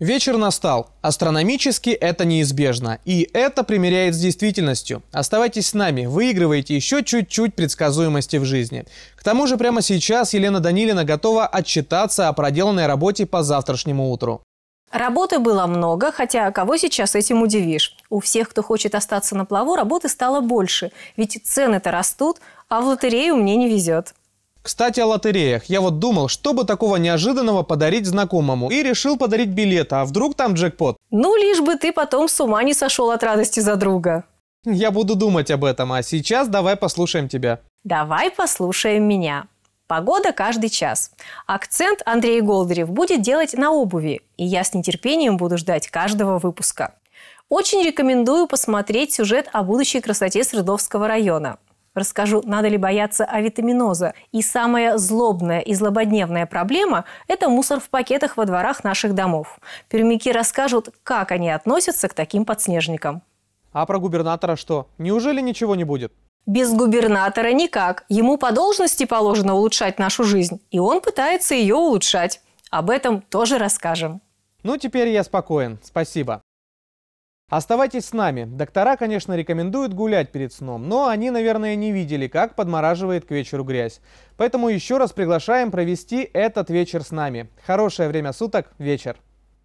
Вечер настал. Астрономически это неизбежно. И это примеряет с действительностью. Оставайтесь с нами, выигрывайте еще чуть-чуть предсказуемости в жизни. К тому же прямо сейчас Елена Данилина готова отчитаться о проделанной работе по завтрашнему утру. Работы было много, хотя кого сейчас этим удивишь. У всех, кто хочет остаться на плаву, работы стало больше. Ведь цены-то растут, а в лотерею мне не везет. Кстати, о лотереях. Я вот думал, что бы такого неожиданного подарить знакомому, и решил подарить билет, а вдруг там джекпот. Ну, лишь бы ты потом с ума не сошел от радости за друга. Я буду думать об этом, а сейчас давай послушаем тебя. Давай послушаем меня. Погода каждый час. Акцент Андрей Голдарев будет делать на обуви, и я с нетерпением буду ждать каждого выпуска. Очень рекомендую посмотреть сюжет о будущей красоте Свердловского района – расскажу, надо ли бояться авитаминоза. И самая злобная и злободневная проблема – это мусор в пакетах во дворах наших домов. Пермяки расскажут, как они относятся к таким подснежникам. А про губернатора что? Неужели ничего не будет? Без губернатора никак. Ему по должности положено улучшать нашу жизнь, и он пытается ее улучшать. Об этом тоже расскажем. Ну, теперь я спокоен. Спасибо. Оставайтесь с нами. Доктора, конечно, рекомендуют гулять перед сном, но они, наверное, не видели, как подмораживает к вечеру грязь. Поэтому еще раз приглашаем провести этот вечер с нами. Хорошее время суток, вечер.